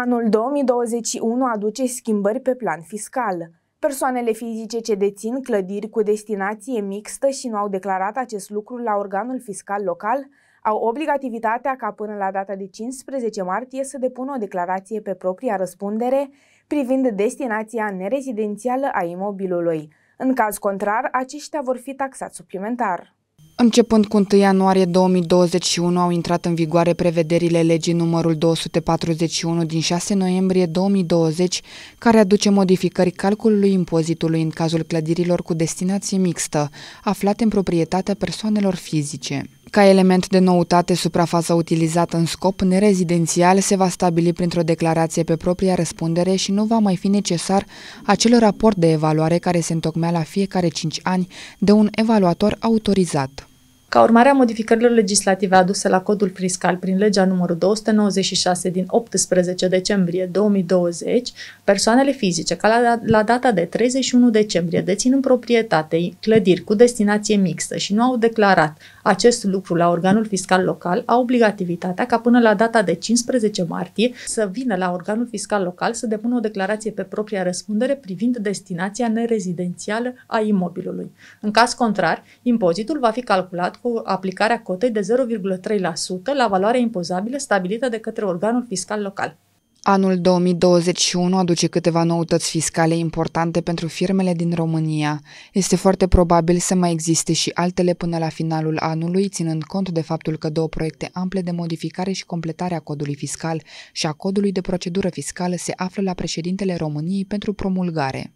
Anul 2021 aduce schimbări pe plan fiscal. Persoanele fizice ce dețin clădiri cu destinație mixtă și nu au declarat acest lucru la organul fiscal local au obligativitatea ca până la data de 15 martie să depună o declarație pe propria răspundere privind destinația nerezidențială a imobilului. În caz contrar, aceștia vor fi taxați suplimentar. Începând cu 1 ianuarie 2021 au intrat în vigoare prevederile legii numărul 241 din 6 noiembrie 2020, care aduce modificări calculului impozitului în cazul clădirilor cu destinație mixtă, aflate în proprietatea persoanelor fizice. Ca element de noutate, suprafața utilizată în scop nerezidențial se va stabili printr-o declarație pe propria răspundere și nu va mai fi necesar acel raport de evaluare care se întocmea la fiecare 5 ani de un evaluator autorizat. Ca urmare a modificărilor legislative aduse la codul fiscal prin legea numărul 296 din 18 decembrie 2020, persoanele fizice care la, da, la data de 31 decembrie dețin în proprietate clădiri cu destinație mixtă și nu au declarat acest lucru la organul fiscal local, au obligativitatea ca până la data de 15 martie să vină la organul fiscal local să depună o declarație pe propria răspundere privind destinația nerezidențială a imobilului. În caz contrar, impozitul va fi calculat aplicarea cotei de 0,3% la valoarea impozabilă stabilită de către organul fiscal local. Anul 2021 aduce câteva noutăți fiscale importante pentru firmele din România. Este foarte probabil să mai existe și altele până la finalul anului, ținând cont de faptul că două proiecte ample de modificare și completare a codului fiscal și a codului de procedură fiscală se află la președintele României pentru promulgare.